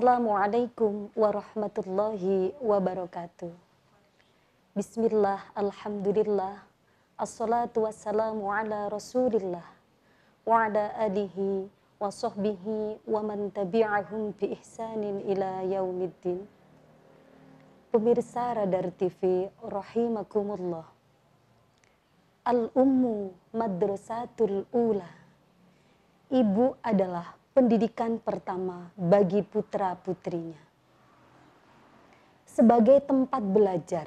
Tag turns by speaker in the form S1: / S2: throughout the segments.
S1: Assalamualaikum warahmatullahi wabarakatuh. Bismillah, alhamdulillah, assalatu wassalamu ala rasulillah, wa ala alihi wa sahbihi wa man tabi'ahum bi ihsanin ila yaumiddin. Pemirsa Radar TV, rahimakumullah. Al-ummu madrasatul ula. Ibu adalah pendidikan pertama bagi putra-putrinya. Sebagai tempat belajar,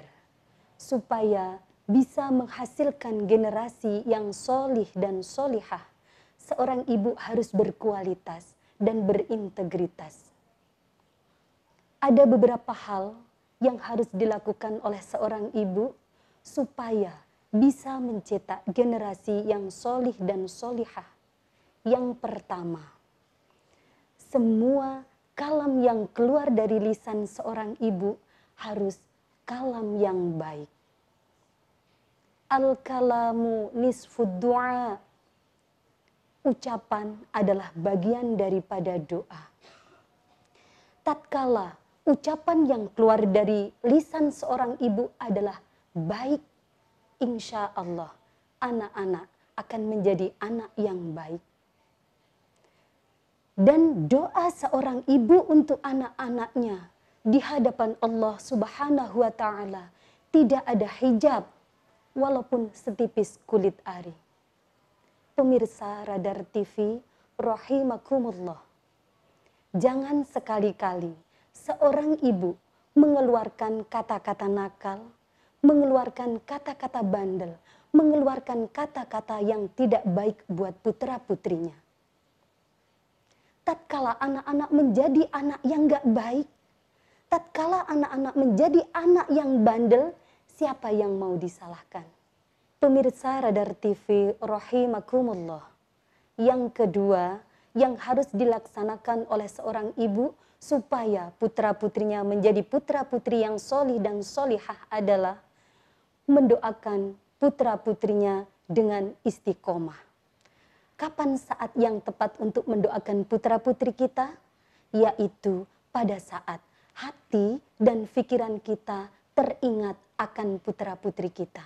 S1: supaya bisa menghasilkan generasi yang solih dan solihah, seorang ibu harus berkualitas dan berintegritas. Ada beberapa hal yang harus dilakukan oleh seorang ibu supaya bisa mencetak generasi yang solih dan solihah. Yang pertama, semua kalam yang keluar dari lisan seorang ibu harus kalam yang baik. Al-kalamu nisfud du'a. Ucapan adalah bagian daripada doa. Tatkala ucapan yang keluar dari lisan seorang ibu adalah baik, insya Allah anak-anak akan menjadi anak yang baik dan doa seorang ibu untuk anak-anaknya di hadapan Allah Subhanahu wa taala tidak ada hijab walaupun setipis kulit ari. Pemirsa Radar TV rahimakumullah. Jangan sekali-kali seorang ibu mengeluarkan kata-kata nakal, mengeluarkan kata-kata bandel, mengeluarkan kata-kata yang tidak baik buat putra-putrinya tatkala anak-anak menjadi anak yang gak baik, tatkala anak-anak menjadi anak yang bandel, siapa yang mau disalahkan? Pemirsa Radar TV rahimakumullah. Yang kedua, yang harus dilaksanakan oleh seorang ibu supaya putra-putrinya menjadi putra-putri yang solih dan solihah adalah mendoakan putra-putrinya dengan istiqomah kapan saat yang tepat untuk mendoakan putra-putri kita? Yaitu pada saat hati dan pikiran kita teringat akan putra-putri kita.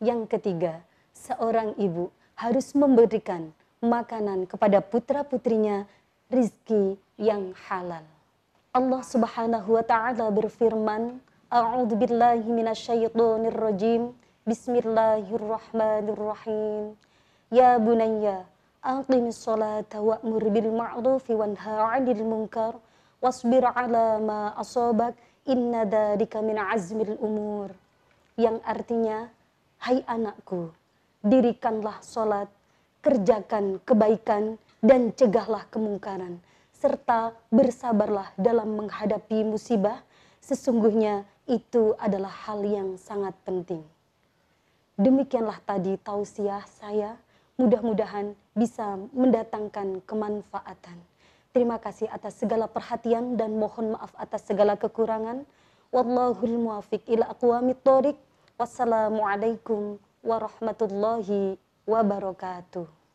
S1: Yang ketiga, seorang ibu harus memberikan makanan kepada putra-putrinya rizki yang halal. Allah Subhanahu wa taala berfirman, "A'udzu billahi minasyaitonir rajim. Bismillahirrahmanirrahim." Ya bunayya, aqim sholata wa'mur bil ma'rufi wanha 'anil munkar wasbir 'ala ma asabak inna dzalika min azmil umur. Yang artinya, hai anakku, dirikanlah salat, kerjakan kebaikan dan cegahlah kemungkaran serta bersabarlah dalam menghadapi musibah, sesungguhnya itu adalah hal yang sangat penting. Demikianlah tadi tausiah saya mudah-mudahan bisa mendatangkan kemanfaatan. Terima kasih atas segala perhatian dan mohon maaf atas segala kekurangan. Wallahul muwafiq ila aqwamit thoriq. Wassalamualaikum warahmatullahi wabarakatuh.